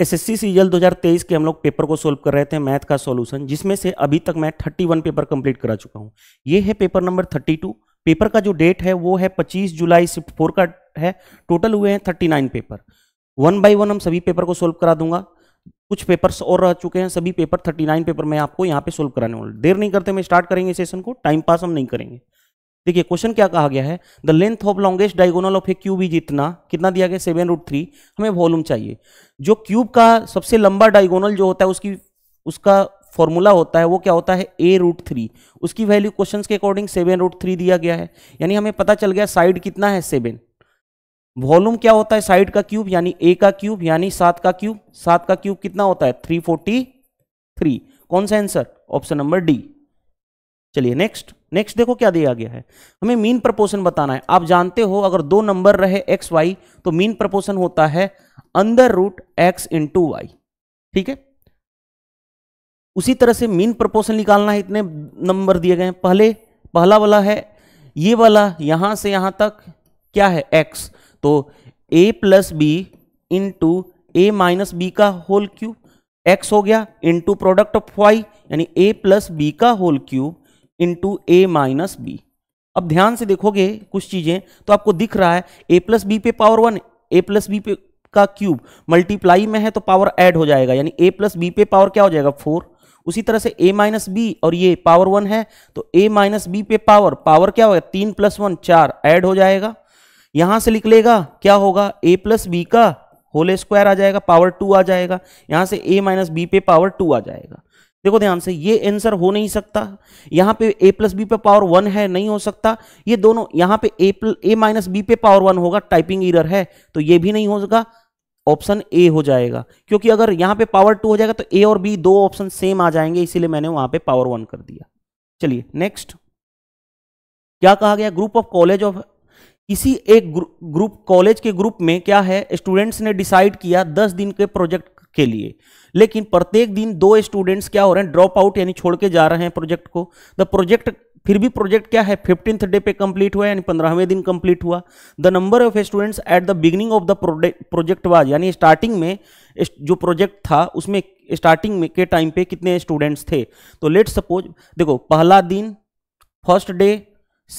SSC CGL 2023 के हम लोग पेपर को सोल्व कर रहे थे मैथ का सॉल्यूशन जिसमें से अभी तक मैं 31 पेपर कंप्लीट करा चुका हूं ये है पेपर नंबर 32 पेपर का जो डेट है वो है 25 जुलाई शिफ्ट फोर का है टोटल हुए हैं 39 पेपर वन बाई वन हम सभी पेपर को सोल्व करा दूंगा कुछ पेपर्स और रह चुके हैं सभी पेपर थर्टी पेपर मैं आपको यहाँ पे सोल्व कराने वाला देर नहीं करते मैं स्टार्ट करेंगे सेशन को टाइम पास हम नहीं करेंगे देखिए क्वेश्चन क्या कहा गया है the length of longest diagonal of a cube is इतना कितना दिया गया सेवन रूट थ्री हमें वॉल्यूम चाहिए जो क्यूब का सबसे लंबा डायगोनल जो होता है उसकी उसका फॉर्मूला होता है वो क्या होता है ए रूट थ्री उसकी वैल्यू क्वेश्चन के अकॉर्डिंग सेवन रूट थ्री दिया गया है यानी हमें पता चल गया साइड कितना है सेवन वॉल्यूम क्या होता है साइड का क्यूब यानी ए का क्यूब यानी सात का क्यूब सात का क्यूब कितना होता है थ्री फोर्टी थ्री कौन सा आंसर ऑप्शन नंबर डी चलिए नेक्स्ट नेक्स्ट देखो क्या दिया गया है हमें मीन प्रपोशन बताना है आप जानते हो अगर दो नंबर रहे एक्स वाई तो मीन प्रपोशन होता है अंदर रूट एक्स इंटू वाई ठीक है उसी तरह से मीन प्रपोशन निकालना है इतने नंबर दिए गए हैं पहले पहला वाला है ये वाला यहां से यहां तक क्या है एक्स तो A plus B into A minus B का होल क्यूब एक्स हो गया इंटू प्रोडक्ट ऑफ वाई यानी ए प्लस बी का whole cube into A minus B अब ध्यान से देखोगे कुछ चीज़ें तो आपको दिख रहा है ए प्लस बी पे power one A plus B पे का क्यूब मल्टीप्लाई में है तो पावर ऐड हो जाएगा यानी ए प्लस बी पे पावर क्या हो जाएगा फोर उसी तरह से ए माइनस बी और ये पावर वन है तो ए माइनस बी पे पावर पावर क्या होगा तीन प्लस वन चार एड हो जाएगा यहां से निकलेगा क्या होगा ए प्लस बी का होल स्क्वायर आ जाएगा पावर टू आ जाएगा यहां से ए माइनस बी पे पावर टू आ जाएगा देखो ध्यान से ये आंसर हो नहीं सकता यहां पे a प्लस बी पे पावर वन है नहीं हो सकता ये दोनों यहां पे ए ए माइनस बी पे पावर वन होगा टाइपिंग इरर है तो ये भी नहीं होगा ऑप्शन ए हो जाएगा क्योंकि अगर यहां पे पावर टू हो जाएगा तो ए और बी दो ऑप्शन सेम आ जाएंगे इसीलिए मैंने वहां पे पावर वन कर दिया चलिए नेक्स्ट क्या कहा गया ग्रुप ऑफ कॉलेज ऑफ किसी एक ग्रुप कॉलेज के ग्रुप में क्या है स्टूडेंट्स ने डिसाइड किया दस दिन के प्रोजेक्ट के लिए लेकिन प्रत्येक दिन दो स्टूडेंट्स क्या हो रहे हैं ड्रॉप आउट यानी छोड़ के जा रहे हैं प्रोजेक्ट को द प्रोजेक्ट फिर भी प्रोजेक्ट क्या है फिफ्टींथ डे पे कंप्लीट हुआ यानी पंद्रहवें दिन कंप्लीट हुआ the number of students at the beginning of the project was यानी स्टार्टिंग में जो प्रोजेक्ट था उसमें स्टार्टिंग में के टाइम पे कितने स्टूडेंट्स थे तो लेट सपोज देखो पहला दिन first day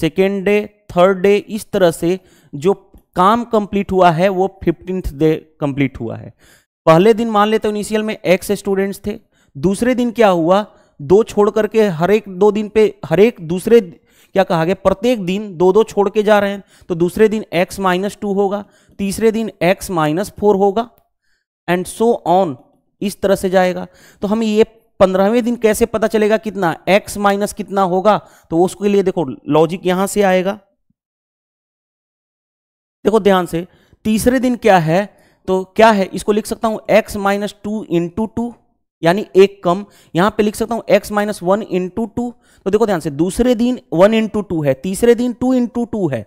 second day third day इस तरह से जो काम कंप्लीट हुआ है वो फिफ्टींथ डे कंप्लीट हुआ है पहले दिन मान लेते इनिशियल में एक्स स्टूडेंट्स थे दूसरे दिन क्या हुआ दो छोड़ करके हर एक दो दिन पे हर एक दूसरे क्या कहा गया प्रत्येक दिन दो दो छोड़ के जा रहे हैं तो दूसरे दिन x माइनस टू होगा तीसरे दिन x माइनस फोर होगा एंड सो ऑन इस तरह से जाएगा तो हमें ये पंद्रहवें दिन कैसे पता चलेगा कितना x माइनस कितना होगा तो उसके लिए देखो लॉजिक यहां से आएगा देखो ध्यान से तीसरे दिन क्या है तो क्या है इसको लिख सकता हूं x minus two into two यानी एक कम यहां पे लिख सकता हूं x minus one into two तो देखो ध्यान से दूसरे दिन वन इंटू टू है तीसरे दिन टू इंटू टू है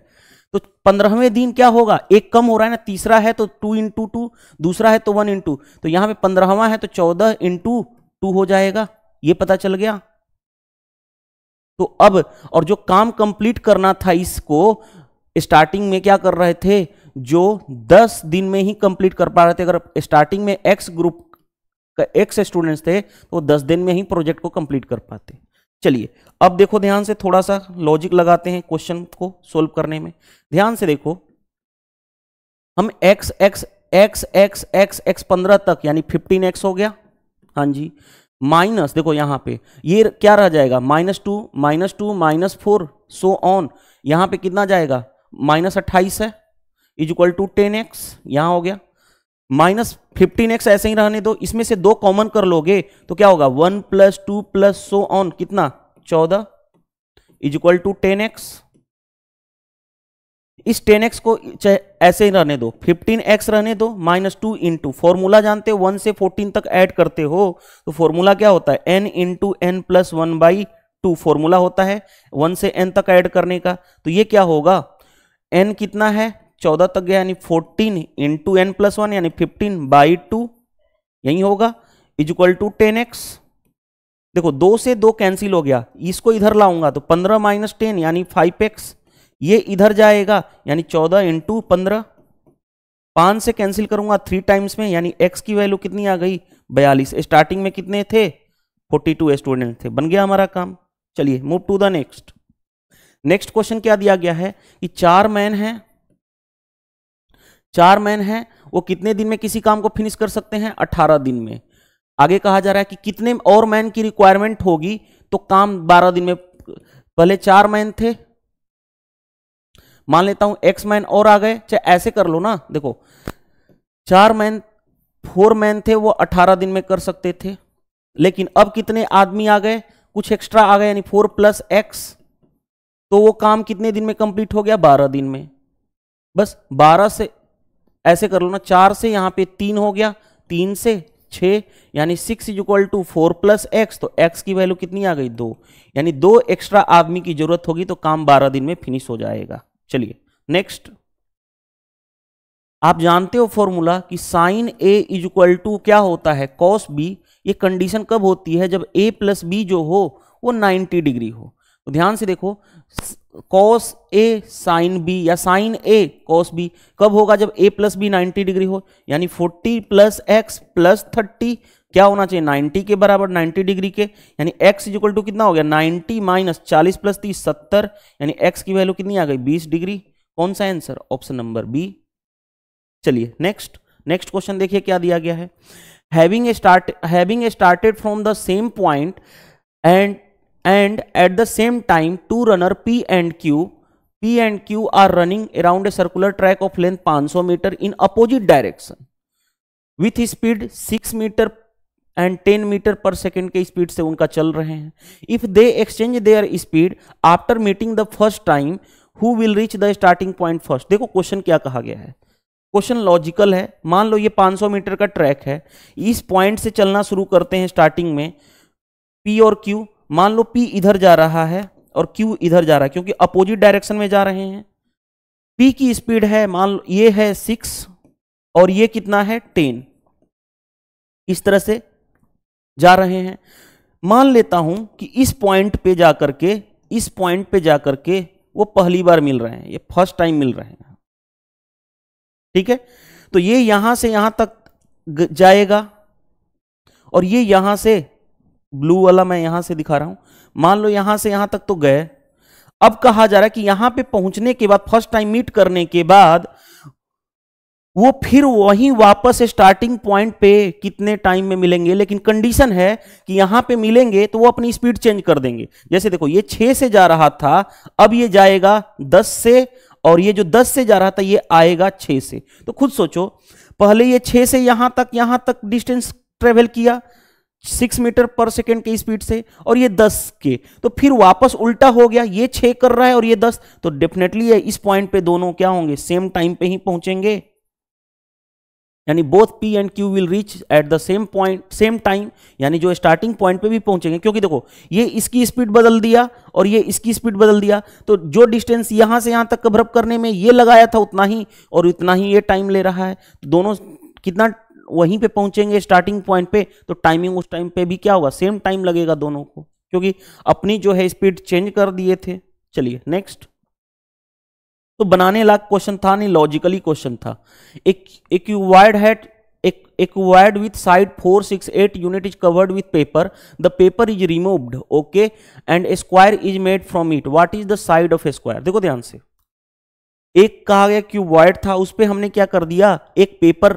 तो पंद्रहवें दिन क्या होगा एक कम हो रहा है ना तीसरा है तो टू इंटू टू दूसरा है तो वन इंटू तो यहां पे पंद्रहवा है तो चौदह इंटू टू हो जाएगा ये पता चल गया तो अब और जो काम कंप्लीट करना था इसको स्टार्टिंग में क्या कर रहे थे जो 10 दिन में ही कंप्लीट कर पा रहे थे अगर स्टार्टिंग में एक्स ग्रुप का एक्स स्टूडेंट्स थे तो 10 दिन में ही प्रोजेक्ट को कंप्लीट कर पाते चलिए अब देखो ध्यान से थोड़ा सा लॉजिक लगाते हैं क्वेश्चन को सोल्व करने में ध्यान से देखो हम X X X X X X पंद्रह तक यानी फिफ्टीन एक्स हो गया हाँ जी माइनस देखो यहाँ पे ये क्या रह जाएगा minus two minus two minus four so on यहाँ पे कितना जाएगा माइनस अट्ठाईस है is equal to ten X यहां हो गया माइनस फिफ्टीन एक्स ऐसे ही रहने दो इसमें से दो कॉमन कर लोगे तो क्या होगा one plus two plus so on कितना चौदह is equal to ten X इस टेन एक्स को ऐसे ही रहने दो फिफ्टीन एक्स रहने दो माइनस टू इंटू फॉर्मूला जानते हो वन से फोर्टीन तक ऐड करते हो तो फॉर्मूला क्या होता है N into N plus one by two formula होता है वन से एन तक ऐड करने का तो ये क्या होगा एन कितना है चौदह तक गया यानी fourteen into N plus one यानी फिफ्टीन बाई टू यही होगा is equal to ten X देखो दो से दो कैंसिल हो गया इसको इधर लाऊंगा तो पंद्रह माइनस टेन यानी फाइव एक्स ये इधर जाएगा यानी चौदह इंटू पंद्रह पाँच से कैंसिल करूंगा थ्री टाइम्स में यानी एक्स की वैल्यू कितनी आ गई बयालीस स्टार्टिंग में कितने थे फोर्टी टू स्टूडेंट थे बन गया हमारा काम चलिए move to the next next question क्या दिया गया है कि चार मैन हैं चार मैन हैं वो कितने दिन में किसी काम को फिनिश कर सकते हैं अट्ठारह दिन में आगे कहा जा रहा है कि कितने और मैन की रिक्वायरमेंट होगी तो काम बारह दिन में पहले चार मैन थे मान लेता हूं एक्स मैन और आ गए चाहे ऐसे कर लो ना देखो चार मैन फोर मैन थे वो अठारह दिन में कर सकते थे लेकिन अब कितने आदमी आ गए कुछ एक्स्ट्रा आ गए यानी फोर प्लस एक्स तो वो काम कितने दिन में कंप्लीट हो गया बारह दिन में बस बारह से ऐसे कर लो ना चार से यहाँ पे तीन हो गया तीन से छ यानी six is equal to four plus X तो एक्स की वैल्यू कितनी आ गई दो यानी दो एक्स्ट्रा आदमी की जरूरत होगी तो काम बारह दिन में फिनिश हो जाएगा चलिए नेक्स्ट आप जानते हो फॉर्मूला कि sine A is equal to क्या होता है कॉस बी ये कंडीशन कब होती है जब ए प्लस बी जो हो वो 90 डिग्री हो ध्यान से देखो कॉस ए साइन बी या साइन ए कॉस बी कब होगा जब A plus B ninety degree हो यानी forty plus X plus thirty क्या होना चाहिए 90 के बराबर 90 डिग्री के यानी एक्स इज इक्वल टू कितना हो गया 90 माइनस चालीस प्लस तीस सत्तर यानी एक्स की वैल्यू कितनी आ गई बीस डिग्री कौन सा आंसर ऑप्शन नंबर बी चलिए नेक्स्ट नेक्स्ट क्वेश्चन देखिए क्या दिया गया है having a start having a started from the same point and end at the same time two runner P and Q P and Q are running around a circular track of length 500 metre in opposite direction with speed 6 metre and 10 metre per second के speed से उनका चल रहे हैं if they exchange their speed after meeting the first time who will reach the starting point first देखो question क्या कहा गया है क्वेश्चन लॉजिकल है मान लो ये 500 मीटर का ट्रैक है इस पॉइंट से चलना शुरू करते हैं स्टार्टिंग में पी और क्यू मान लो P इधर जा रहा है और Q इधर जा रहा है क्योंकि अपोजिट डायरेक्शन में जा रहे हैं P की स्पीड है मान लो ये है सिक्स और ये कितना है टेन इस तरह से जा रहे हैं मान लेता हूं कि इस पॉइंट पे जाकर के इस पॉइंट पे जाकर के वो पहली बार मिल रहे हैं ये फर्स्ट टाइम मिल रहे हैं ठीक है तो ये यहां से यहां तक जाएगा और ये यहां से ब्लू वाला मैं यहां से दिखा रहा हूं मान लो यहां से यहां तक तो गए अब कहा जा रहा है कि यहां पे पहुंचने के बाद फर्स्ट टाइम मीट करने के बाद वो फिर वहीं वापस स्टार्टिंग पॉइंट पे कितने टाइम में मिलेंगे लेकिन कंडीशन है कि यहां पे मिलेंगे तो वो अपनी स्पीड चेंज कर देंगे जैसे देखो ये छह से जा रहा था अब ये जाएगा दस से और ये जो दस से जा रहा था ये आएगा छह से तो खुद सोचो पहले ये छह से यहां तक यहां तक डिस्टेंस ट्रेवल किया सिक्स मीटर पर सेकेंड की स्पीड से और ये दस के तो फिर वापस उल्टा हो गया ये छः कर रहा है और ये दस तो डेफिनेटली इस पॉइंट पे दोनों क्या होंगे सेम टाइम पे ही पहुंचेंगे यानी both P and Q will reach at the same point same time यानी जो स्टार्टिंग पॉइंट पे भी पहुंचेंगे क्योंकि देखो ये इसकी स्पीड बदल दिया और ये इसकी स्पीड बदल दिया तो जो डिस्टेंस यहां से यहां तक कवरअप करने में ये लगाया था उतना ही और उतना ही ये टाइम ले रहा है तो दोनों कितना वहीं पे पहुंचेंगे स्टार्टिंग पॉइंट पे तो टाइमिंग उस टाइम पे भी क्या होगा सेम टाइम लगेगा दोनों को क्योंकि अपनी जो है स्पीड चेंज कर दिए थे चलिए नेक्स्ट तो बनाने लायक क्वेश्चन था नहीं लॉजिकली क्वेश्चन था एक acquired had acquired with side four six eight unit is covered with paper the paper is removed okay and square is made from it what is the side of square देखो ध्यान से एक कहा गया cuboid था उस पर हमने क्या कर दिया एक पेपर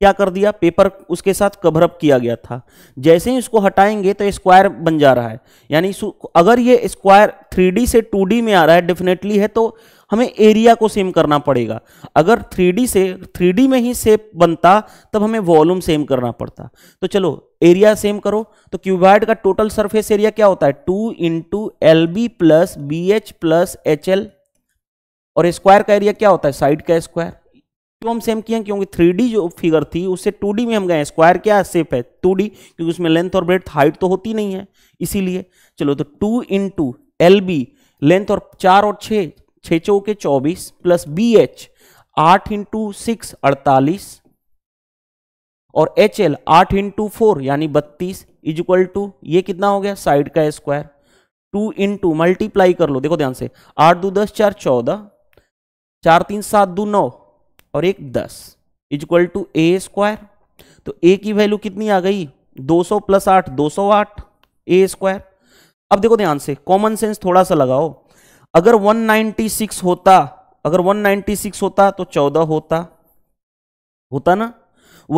क्या कर दिया पेपर उसके साथ कवरअप किया गया था जैसे ही उसको हटाएंगे तो स्क्वायर बन जा रहा है यानी अगर ये स्क्वायर थ्री से टू में आ रहा है डेफिनेटली है तो हमें एरिया को सेम करना पड़ेगा अगर थ्री से थ्री में ही सेप बनता तब हमें वॉल्यूम सेम करना पड़ता तो चलो एरिया सेम करो तो क्यूबाइड का टोटल सरफेस एरिया क्या होता है two into L B plus B H plus H L और स्क्वायर का एरिया क्या होता है साइड का स्क्वायर क्यों हम सेम किए क्योंकि थ्री जो फिगर थी उससे टू में हम गए स्क्वायर क्या सेफ है टू क्योंकि उसमें लेंथ और ब्रेथ हाइट तो होती नहीं है इसीलिए चलो तो टू इन टू लेंथ और चार और छः छः चौके चौबीस प्लस बी एच आठ इंटू सिक्स अड़तालीस और एच एल आठ इंटू फोर यानी बत्तीस इज इक्वल टू ये कितना हो गया साइड का स्क्वायर टू इंटू मल्टीप्लाई कर लो देखो ध्यान से आठ दो दस चार चौदह चार तीन सात दो नौ और एक दस is equal to A square तो ए की वैल्यू कितनी आ गई 200 प्लस आठ दो सौ आठ ए स्क्वायर अब देखो ध्यान से कॉमन सेंस थोड़ा सा लगाओ अगर 196 होता अगर 196 होता तो 14 होता होता ना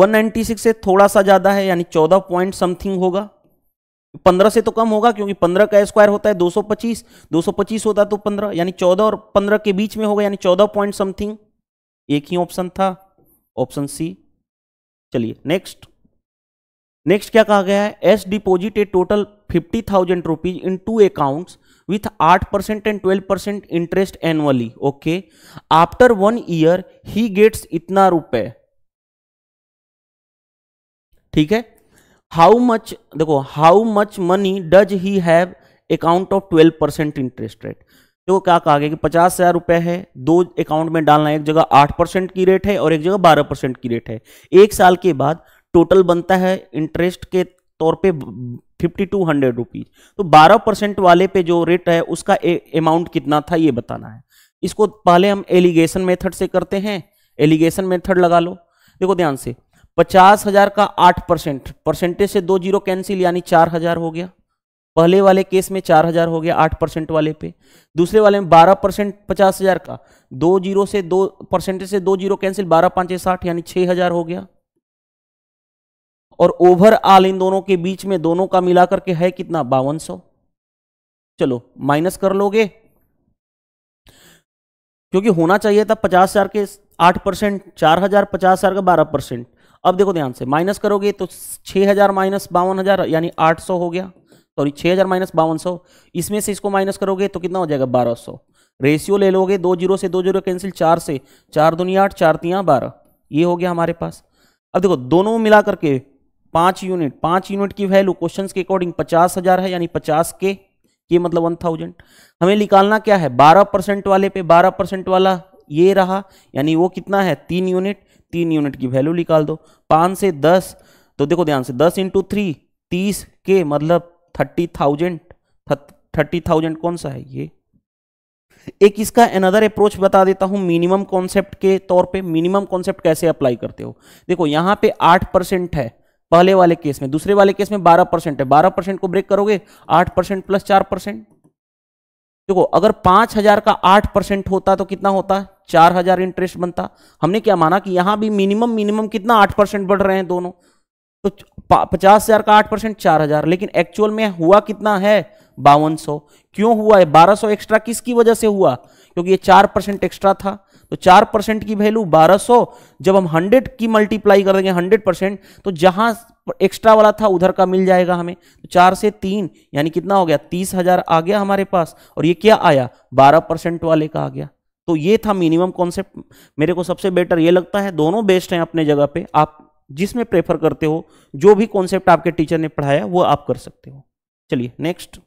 196 से थोड़ा सा ज़्यादा है यानी 14 पॉइंट समथिंग होगा 15 से तो कम होगा क्योंकि 15 का स्क्वायर होता है 225 225 होता तो 15 यानी 14 और 15 के बीच में होगा यानी 14 पॉइंट समथिंग एक ही ऑप्शन था ऑप्शन सी चलिए नेक्स्ट नेक्स्ट क्या कहा गया है S deposit a total fifty thousand rupees in two account with आठ percent and twelve percent interest annually okay after one year he gets इतना रुपए ठीक है हाउ मच देखो how much money does he have account of twelve percent interest rate तो क्या कहा गया कि पचास हज़ार रुपये है दो अकाउंट में डालना एक जगह आठ परसेंट की रेट है और एक जगह बारह परसेंट की रेट है एक साल के बाद टोटल बनता है इंटरेस्ट के तौर पे फिफ्टी टू हंड्रेड रुपीज़ तो बारह परसेंट वाले पे जो रेट है उसका अमाउंट कितना था ये बताना है इसको पहले हम एलिगेशन मेथड से करते हैं एलिगेशन मेथड लगा लो देखो ध्यान से पचास हज़ार का आठ परसेंट परसेंटेज से दो जीरो कैंसिल यानी चार हज़ार हो गया पहले वाले केस में चार हजार हो गया आठ परसेंट वाले पे दूसरे वाले में बारह परसेंट पचास हजार का दो जीरो से दो परसेंटेज से दो जीरो कैंसिल बारह पांच साठ यानी छह हजार हो गया और ओवरऑल इन दोनों के बीच में दोनों का मिलाकर के है कितना बावन सौ चलो माइनस कर लोगे क्योंकि होना चाहिए था पचास हजार के आठ परसेंट चार हजार पचास हजार का बारह परसेंट अब देखो ध्यान से माइनस करोगे तो छह हजार माइनस बावन हजार यानी आठ सौ हो गया सॉरी छः हज़ार माइनस बावन सौ इसमें से इसको माइनस करोगे तो कितना हो जाएगा बारह सौ रेशियो ले लोगे दो जीरो से दो जीरो कैंसिल चार से चार दुनिया आठ चार तियाँ बारह ये हो गया हमारे पास अब देखो दोनों मिला करके पाँच यूनिट पाँच यूनिट की वैल्यू क्वेश्चन के अकॉर्डिंग पचास हज़ार है यानी पचास के ये मतलब वन थाउजेंड हमें निकालना क्या है बारह परसेंट वाले पे बारह परसेंट वाला ये रहा यानी वो कितना है तीन यूनिट तीन यूनिट की वैल्यू निकाल दो पाँच से दस तो देखो ध्यान से दस इंटू थ्री तीस के मतलब थर्टी थाउजेंड थर्टी थाउजेंड कौन सा है ये एक इसका अनदर अप्रोच बता देता हूं मिनिमम कॉन्सेप्ट के तौर पे मिनिमम कॉन्सेप्ट कैसे अप्लाई करते हो देखो यहां पे आठ परसेंट है पहले वाले केस में दूसरे वाले केस में बारह परसेंट है बारह परसेंट को ब्रेक करोगे आठ परसेंट प्लस चार परसेंट देखो अगर पांच हजार का आठ परसेंट होता तो कितना होता चार हजार इंटरेस्ट बनता हमने क्या माना कि यहां भी मिनिमम मिनिमम कितना आठ परसेंट बढ़ रहे हैं दोनों तो पचास हजार का आठ परसेंट चार हजार लेकिन एक्चुअल में हुआ कितना है बावन सौ क्यों हुआ है बारह सौ एक्स्ट्रा किसकी वजह से हुआ क्योंकि ये चार परसेंट एक्स्ट्रा था तो चार परसेंट की वैल्यू बारह सौ जब हम हंड्रेड की मल्टीप्लाई कर देंगे हंड्रेड परसेंट तो जहां एक्स्ट्रा वाला था उधर का मिल जाएगा हमें तो चार से तीन यानी कितना हो गया तीस हजार आ गया हमारे पास और ये क्या आया बारह परसेंट वाले का आ गया तो ये था मिनिमम कॉन्सेप्ट मेरे को सबसे बेटर ये लगता है दोनों बेस्ट हैं अपने जगह पे आप जिसमें प्रेफर करते हो जो भी कॉन्सेप्ट आपके टीचर ने पढ़ाया वो आप कर सकते हो चलिए नेक्स्ट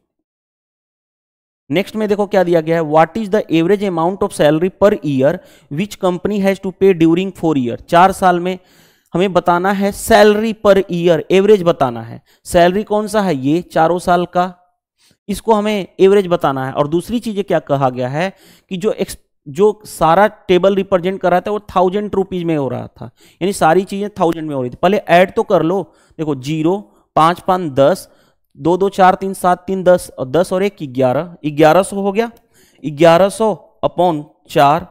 नेक्स्ट में देखो क्या दिया गया है what is the average amount of salary per year which company has to pay during four year चार साल में हमें बताना है सैलरी पर ईयर एवरेज बताना है सैलरी कौन सा है ये चारों साल का इसको हमें एवरेज बताना है और दूसरी चीज क्या कहा गया है कि जो एक्स जो सारा टेबल रिप्रेजेंट कर रहा था वो थाउजेंड रुपीज में हो रहा था यानी सारी चीज़ें थाउजेंड में हो रही थी पहले ऐड तो कर लो देखो जीरो पांच पांच दस दो दो चार तीन सात तीन दस और दस और एक ग्यारह ग्यारह सौ हो गया ग्यारह सौ अपॉन चार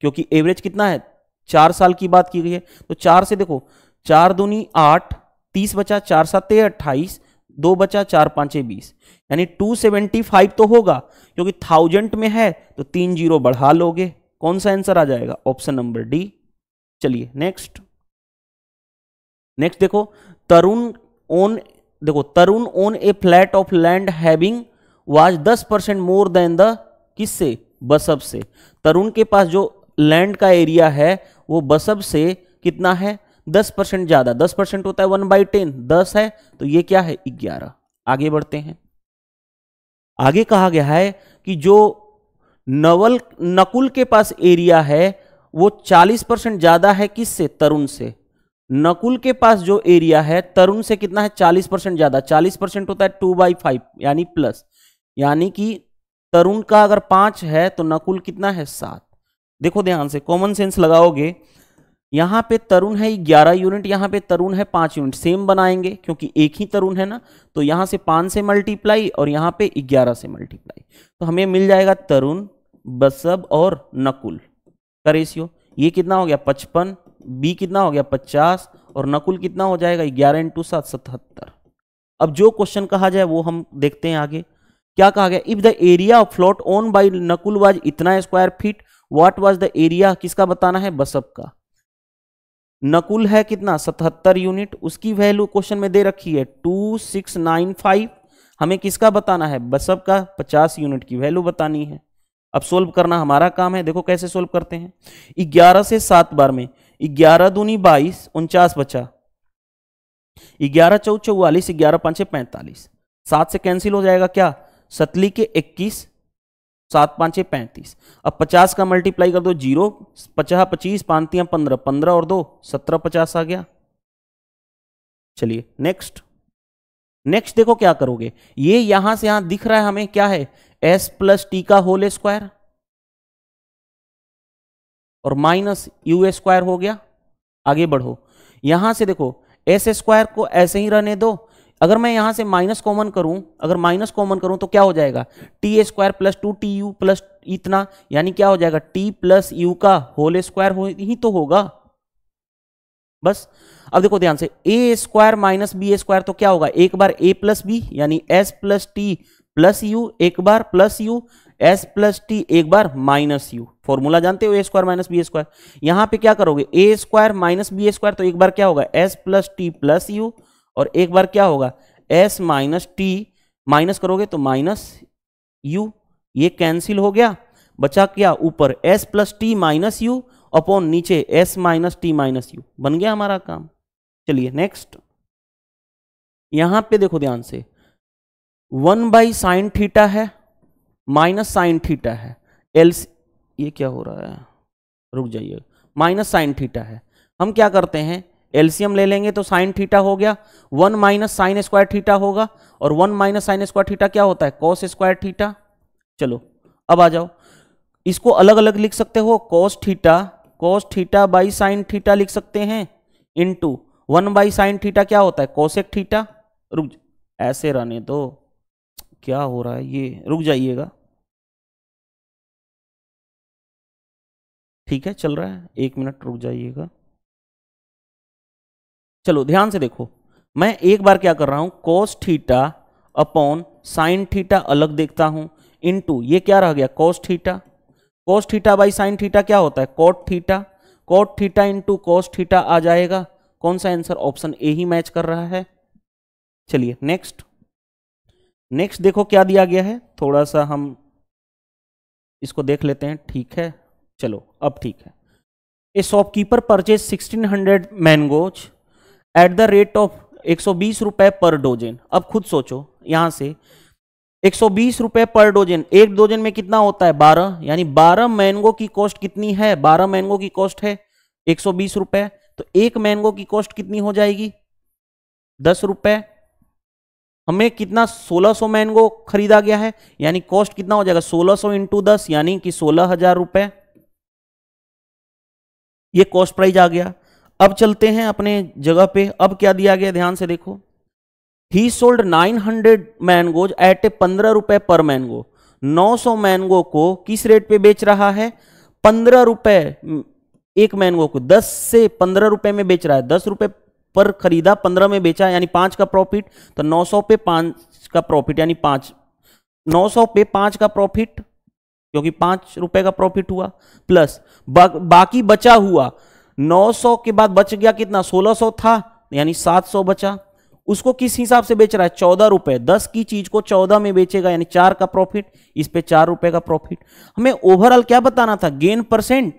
क्योंकि एवरेज कितना है चार साल की बात की गई है तो चार से देखो चार दूनी आठ तीस बचा चार सात अट्ठाईस दो बचा चार पाँच बीस यानी टू सेवेंटी फाइव तो होगा क्योंकि थाउजेंड में है तो तीन जीरो बढ़ा लोगे कौन सा आंसर आ जाएगा ऑप्शन नंबर डी चलिए नेक्स्ट नेक्स्ट देखो तरुण ओन देखो Tarun own a flat of land having was दस परसेंट मोर देन द किससे बसब से तरुण के पास जो लैंड का एरिया है वो बसब से कितना है दस परसेंट ज्यादा दस परसेंट होता है वन बाई टेन दस है तो ये क्या है ग्यारह आगे बढ़ते हैं आगे कहा गया है कि जो नवल नकुल के पास एरिया है वो चालीस परसेंट ज्यादा है किससे तरुण से नकुल के पास जो एरिया है तरुण से कितना है चालीस परसेंट ज्यादा चालीस परसेंट होता है टू बाई फाइव यानी प्लस यानी कि तरुण का अगर पांच है तो नकुल कितना है सात देखो ध्यान से कॉमन सेंस लगाओगे यहाँ पे तरुण है ग्यारह यूनिट यहां पे तरुण है पांच यूनिट सेम बनाएंगे क्योंकि एक ही तरुण है ना तो यहाँ से पांच से मल्टीप्लाई और यहाँ पे ग्यारह से मल्टीप्लाई तो हमें मिल जाएगा तरुण बसब और नकुल का रेशियो ये कितना हो गया पचपन बी कितना हो गया पचास और नकुल कितना हो जाएगा ग्यारह इंटू सात सतहत्तर अब जो क्वेश्चन कहा जाए वो हम देखते हैं आगे क्या कहा गया if the area of plot own by Nakul was इतना square feet what was the area किसका बताना है बसब का नकुल है कितना सतहत्तर यूनिट उसकी वैल्यू क्वेश्चन में दे रखी है टू सिक्स नाइन फाइव हमें किसका बताना है बसब का पचास यूनिट की वैल्यू बतानी है अब सोल्व करना हमारा काम है देखो कैसे सोल्व करते हैं ग्यारह से सात बार में ग्यारह दूनी बाईस उनचास बचा ग्यारह चौ चौवालीस ग्यारह पाँच पैंतालीस सात से कैंसिल हो जाएगा क्या सतली के इक्कीस सात पाँच पैंतीस अब पचास का मल्टीप्लाई कर दो जीरो पचास पच्चीस पानतियाँ पंद्रह पंद्रह और दो सत्रह पचास आ गया चलिए नेक्स्ट नेक्स्ट देखो क्या करोगे ये यहां से यहां दिख रहा है हमें क्या है एस प्लस टी का होल स्क्वायर और माइनस यू स्क्वायर हो गया आगे बढ़ो यहां से देखो एस स्क्वायर को ऐसे ही रहने दो अगर मैं यहां से माइनस कॉमन करूं अगर माइनस कॉमन करूं तो क्या हो जाएगा T A square plus two T U plus इतना यानी क्या हो जाएगा टी प्लस यू का होल स्क्वायर हो ही तो होगा बस अब देखो ध्यान से A square minus B square तो क्या होगा एक बार ए प्लस बी यानी S plus T plus U एक बार plus U S plus T एक बार माइनस यू फॉर्मूला जानते हो A square minus B square यहां पे क्या करोगे A square minus B square तो एक बार क्या होगा S plus T plus U और एक बार क्या होगा एस माइनस टी माइनस करोगे तो माइनस यू ये कैंसिल हो गया बचा क्या ऊपर S plus T minus U upon नीचे S minus T minus U बन गया हमारा काम चलिए नेक्स्ट यहां पे देखो ध्यान से वन बाई साइन थीटा है माइनस साइन थीटा है एल ये क्या हो रहा है रुक जाइए माइनस साइन थीटा है हम क्या करते हैं एलसीएम ले लेंगे तो साइन थीटा हो गया one minus sine square theta होगा और one minus sine square theta क्या होता है कॉस स्क्वायर थीटा चलो अब आ जाओ इसको अलग अलग लिख सकते हो cos theta cos theta by sine theta लिख सकते हैं two one by sine theta क्या होता है कोसेक थीटा रुक ऐसे रहने दो क्या हो रहा है ये रुक जाइएगा ठीक है चल रहा है एक मिनट रुक जाइएगा चलो ध्यान से देखो मैं एक बार क्या कर रहा हूं cos theta upon sine theta अलग देखता हूं इनटू ये क्या रह गया cos theta cos theta by sine theta क्या होता है cot theta cot theta into cos theta आ जाएगा कौन सा आंसर ऑप्शन ए ही मैच कर रहा है चलिए नेक्स्ट नेक्स्ट देखो क्या दिया गया है थोड़ा सा हम इसको देख लेते हैं ठीक है चलो अब ठीक है a shopkeeper purchase 1600 mangoes at the rate of एक सौ बीस पर डोजन अब खुद सोचो यहां से एक सौ बीस पर डोजन एक डोजन में कितना होता है बारह यानी बारह मैंगो की कॉस्ट कितनी है बारह मैंगो की कॉस्ट है एक सौ बीस तो एक मैंगो की कॉस्ट कितनी हो जाएगी दस रुपए हमें कितना 1600 सौ मैंगो खरीदा गया है यानी कॉस्ट कितना हो जाएगा 1600 सो इंटू दस यानी कि सोलह हजार रुपये ये कॉस्ट प्राइस आ गया अब चलते हैं अपने जगह पे अब क्या दिया गया ध्यान से देखो he sold 900 hundred mangoes at a पंद्रह रुपए पर मैंगो 900 मैंगो को किस रेट पे बेच रहा है पंद्रह रुपए एक मैंगो को 10 से पंद्रह रुपए में बेच रहा है दस रुपए पर खरीदा पंद्रह में बेचा यानी पांच का प्रॉफिट तो सौ पे पांच का प्रॉफिट यानी पांच सौ पे पांच का प्रॉफिट क्योंकि पांच रुपए का प्रॉफिट हुआ प्लस बा, बाकी बचा हुआ 900 के बाद बच गया कितना 1600 था यानी 700 बचा उसको किस हिसाब से बेच रहा है चौदह रुपए दस की चीज को चौदह में बेचेगा यानी चार का प्रॉफिट इस पे चार रुपए का प्रॉफिट हमें ओवरऑल क्या बताना था गेन परसेंट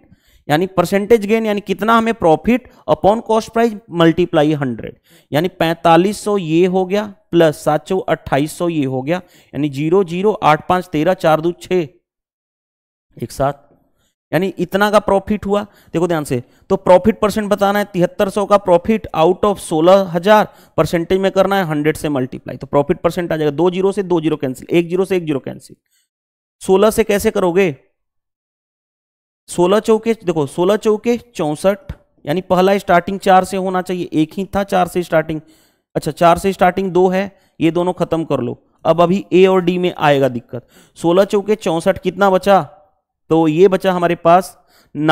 यानी परसेंटेज गेन यानी कितना हमें profit upon cost price multiply hundred यानी पैंतालीस सौ ये हो गया प्लस सात सौ अट्ठाईस सौ ये हो गया यानी जीरो जीरो आठ पांच तेरह चार दो छ एक साथ यानी इतना का प्रॉफिट हुआ देखो ध्यान से तो प्रॉफिट परसेंट बताना है तिहत्तर सौ का प्रॉफिट आउट ऑफ सोलह हजार परसेंटेज में करना है हंड्रेड से मल्टीप्लाई तो प्रॉफिट परसेंट आ जाएगा दो जीरो से दो जीरो कैंसिल एक जीरो से एक जीरो कैंसिल सोलह से कैसे करोगे सोलह चौके देखो सोलह चौके चौसठ यानी पहला स्टार्टिंग चार से होना चाहिए एक ही था चार से स्टार्टिंग अच्छा चार से स्टार्टिंग दो है ये दोनों खत्म कर लो अब अभी ए और डी में आएगा दिक्कत सोलह चौके चौसठ कितना बचा तो ये बचा हमारे पास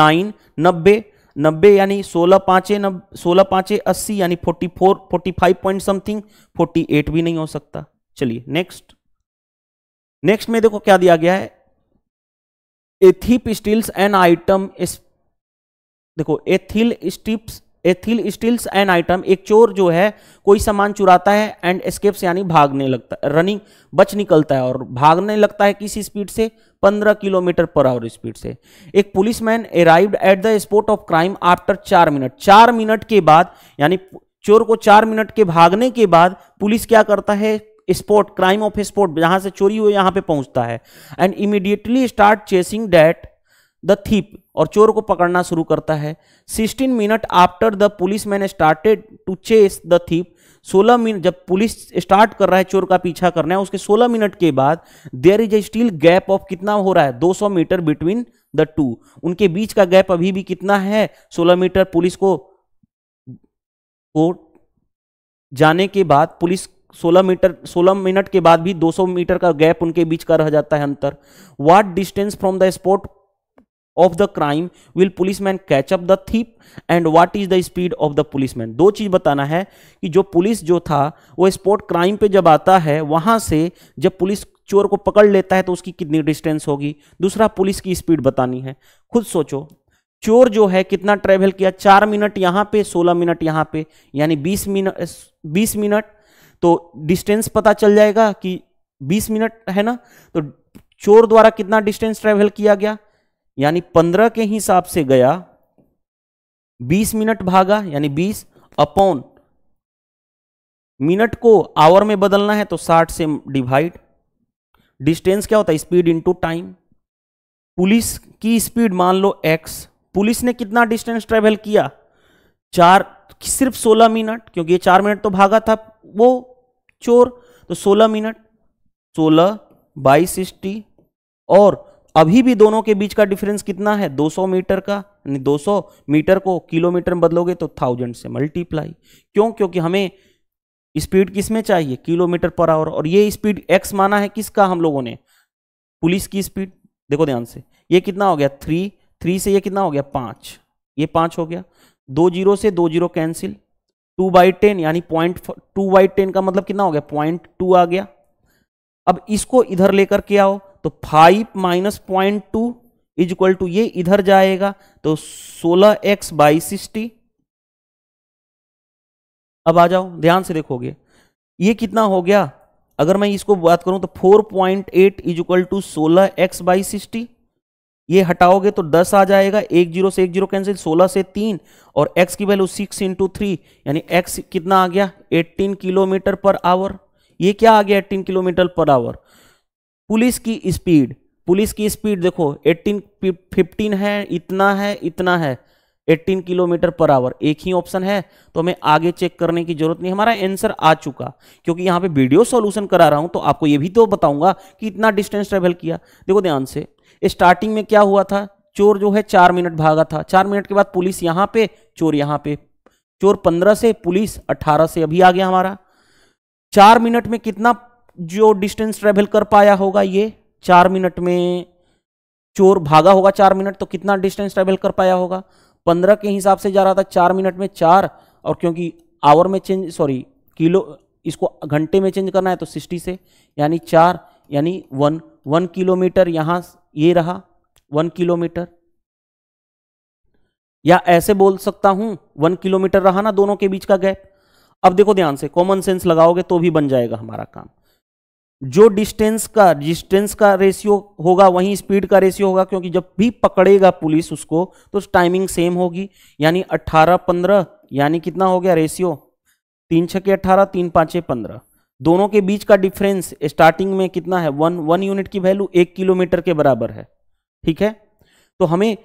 नाइन नब्बे नब्बे यानी सोलह पाँचे नब सोलह पाँचे अस्सी यानी forty four forty five point something forty eight भी नहीं हो सकता चलिए नेक्स्ट नेक्स्ट में देखो क्या दिया गया है एथिप स्टील्स एन आइटम देखो a thief steals a thief steals an item एक चोर जो है कोई सामान चुराता है एंड एस्केप्स यानी भागने लगता है रनिंग बच निकलता है और भागने लगता है किस स्पीड से 15 किलोमीटर पर आवर स्पीड से एक policeman arrived at the spot of crime after चार मिनट चार मिनट के बाद यानी चोर को चार मिनट के भागने के बाद पुलिस क्या करता है स्पॉट क्राइम ऑफ स्पॉट जहां से चोरी हुई यहां पर पहुंचता है and immediately start chasing that the thief और चोर को पकड़ना शुरू करता है 16 minute after the police man started to chase the thief 16 minute जब पुलिस स्टार्ट कर रहा है चोर का पीछा करना है उसके 16 मिनट के बाद there is a still gap of कितना हो रहा है 200 मीटर बिटवीन द टू उनके बीच का गैप अभी भी कितना है 16 मीटर पुलिस को जाने के बाद पुलिस 16 मीटर 16 मिनट के बाद भी 200 मीटर का गैप उनके बीच का रह जाता है अंतर what distance from the spot of the crime will policeman catch up the thief and what is the speed of the man दो चीज बताना है कि जो पुलिस जो था वो स्पॉट क्राइम पे जब आता है वहां से जब पुलिस चोर को पकड़ लेता है तो उसकी कितनी डिस्टेंस होगी दूसरा पुलिस की स्पीड बतानी है खुद सोचो चोर जो है कितना ट्रेवल किया चार मिनट यहाँ पे सोलह मिनट यहाँ पे यानी बीस मिनट बीस मिनट तो डिस्टेंस पता चल जाएगा कि बीस मिनट है ना तो चोर द्वारा कितना डिस्टेंस ट्रेवल किया गया यानी पंद्रह के हिसाब से गया बीस मिनट भागा यानी बीस अपॉन मिनट को आवर में बदलना है तो साठ से डिवाइड डिस्टेंस क्या होता है स्पीड इनटू टाइम पुलिस की स्पीड मान लो एक्स पुलिस ने कितना डिस्टेंस ट्रेवल किया चार सिर्फ सोलह मिनट क्योंकि ये चार मिनट तो भागा था वो चोर तो सोलह मिनट सोलह बाई सिक्सटी और अभी भी दोनों के बीच का डिफरेंस कितना है 200 मीटर का यानी 200 मीटर को किलोमीटर में बदलोगे तो थाउजेंड से मल्टीप्लाई क्यों क्योंकि हमें स्पीड किस में चाहिए किलोमीटर पर आवर और ये स्पीड एक्स माना है किसका हम लोगों ने पुलिस की स्पीड देखो ध्यान से ये कितना हो गया थ्री थ्री से ये कितना हो गया पाँच ये पाँच हो गया दो जीरो से दो zero cancel two by ten यानी पॉइंट टू बाई टेन का मतलब कितना हो गया पॉइंट टू आ गया अब इसको इधर लेकर के आओ तो five minus point two is equal to ये इधर जाएगा तो सोलह एक्स बाई सिक्सटी अब आ जाओ ध्यान से देखोगे ये कितना हो गया अगर मैं इसको बात करूं तो four point eight is equal to सोलह एक्स बाई सिक्सटी ये हटाओगे तो दस आ जाएगा एक जीरो से एक जीरो कैंसिल सोलह से तीन और एक्स की वैल्यू सिक्स इंटू थ्री यानी एक्स कितना आ गया एट्टीन किलोमीटर पर आवर ये क्या आ गया eighteen kilometre per hour police की स्पीड पुलिस की स्पीड देखो 18 15 है इतना है इतना है 18 किलोमीटर पर आवर एक ही ऑप्शन है तो हमें आगे चेक करने की जरूरत नहीं हमारा आंसर आ चुका क्योंकि यहाँ पे वीडियो सॉल्यूशन करा रहा हूं तो आपको ये भी तो बताऊंगा कि इतना डिस्टेंस ट्रेवल किया देखो ध्यान से स्टार्टिंग में क्या हुआ था चोर जो है चार मिनट भागा था चार मिनट के बाद पुलिस यहाँ पे चोर यहाँ पे चोर पंद्रह से पुलिस अट्ठारह से अभी आ गया हमारा चार मिनट में कितना जो डिस्टेंस ट्रेवल कर पाया होगा ये चार मिनट में चोर भागा होगा चार मिनट तो कितना डिस्टेंस ट्रेवल कर पाया होगा पंद्रह के हिसाब से जा रहा था चार मिनट में चार और क्योंकि आवर में चेंज सॉरी किलो इसको घंटे में चेंज करना है तो सिक्सटी से यानी चार यानी वन वन किलोमीटर यहाँ ये रहा वन किलोमीटर या ऐसे बोल सकता हूं वन किलोमीटर रहा ना दोनों के बीच का गैप अब देखो ध्यान से कॉमन सेंस लगाओगे तो भी बन जाएगा हमारा काम जो डिस्टेंस का डिस्टेंस का रेशियो होगा वहीं स्पीड का रेशियो होगा क्योंकि जब भी पकड़ेगा पुलिस उसको तो टाइमिंग सेम होगी यानी 18 15 यानी कितना हो गया रेशियो तीन छके अट्ठारह तीन पाँचे पंद्रह दोनों के बीच का डिफरेंस स्टार्टिंग में कितना है वन वन यूनिट की वैल्यू एक किलोमीटर के बराबर है ठीक है तो हमें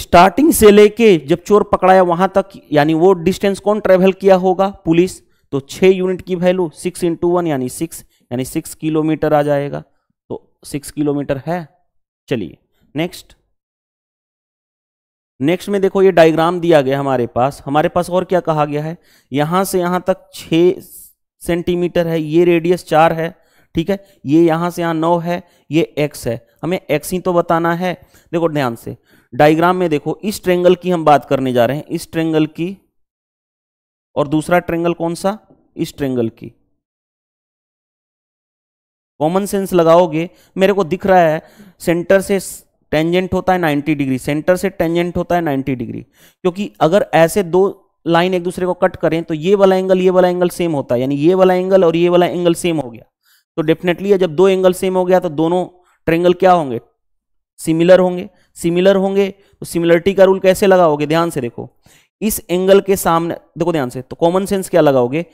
स्टार्टिंग से लेके जब चोर पकड़ाया वहां तक यानी वो डिस्टेंस कौन ट्रेवल किया होगा पुलिस तो छः यूनिट की वैल्यू सिक्स इंटू वन यानी सिक्स यानी सिक्स किलोमीटर आ जाएगा तो सिक्स किलोमीटर है चलिए नेक्स्ट नेक्स्ट में देखो ये डायग्राम दिया गया हमारे पास हमारे पास और क्या कहा गया है यहां से यहां तक छ सेंटीमीटर है ये रेडियस चार है ठीक है ये यहां से यहां नौ है ये एक्स है हमें एक्स ही तो बताना है देखो ध्यान से डायग्राम में देखो इस ट्रेंगल की हम बात करने जा रहे हैं इस ट्रेंगल की और दूसरा ट्रेंगल कौन सा इस ट्रेंगल की कॉमन सेंस लगाओगे मेरे को दिख रहा है सेंटर से टेंजेंट होता है 90 डिग्री सेंटर से टेंजेंट होता है 90 डिग्री क्योंकि अगर ऐसे दो लाइन एक दूसरे को कट करें तो ये वाला एंगल ये वाला एंगल सेम होता है यानी ये वाला एंगल और ये वाला एंगल सेम हो गया तो डेफिनेटली जब दो एंगल सेम हो गया तो दोनों ट्रेंगल क्या होंगे सिमिलर होंगे सिमिलर होंगे तो सिमिलरिटी का रूल कैसे लगाओगे ध्यान से देखो इस एंगल के सामने देखो ध्यान से तो कॉमन सेंस क्या लगाओगे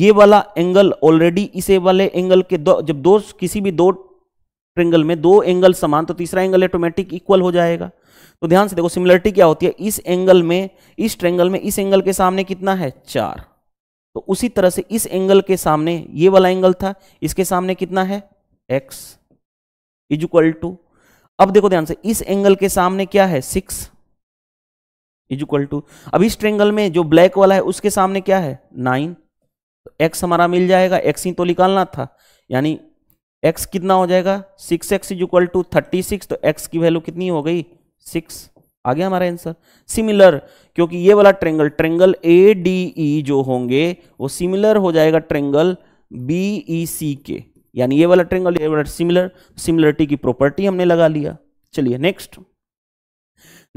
ये वाला एंगल ऑलरेडी इसे वाले एंगल के दो जब दो किसी भी दो ट्रेंगल में दो एंगल समान तो तीसरा एंगल ऑटोमेटिक इक्वल हो जाएगा तो ध्यान से देखो सिमिलरिटी क्या होती है इस एंगल में इस ट्रेंगल में इस एंगल के सामने कितना है चार तो उसी तरह से इस एंगल के सामने ये वाला एंगल था इसके सामने कितना है एक्स इज इक्वल टू अब देखो ध्यान से इस एंगल के सामने क्या है सिक्स इज इक्वल टू अब इस ट्रेंगल में जो ब्लैक वाला है उसके सामने क्या है नाइन तो एक्स हमारा मिल जाएगा एक्स ही तो निकालना था यानी एक्स कितना हो जाएगा six x is equal to thirty six तो एक्स की वैल्यू कितनी हो गई सिक्स आ गया हमारा आंसर सिमिलर क्योंकि ये वाला triangle triangle A D E जो होंगे वो सिमिलर हो जाएगा ट्रेंगल बी ई सी के यानी ये वाला ट्रेंगल ये वाला सिमिलर सिमिलरिटी की प्रॉपर्टी हमने लगा लिया चलिए नेक्स्ट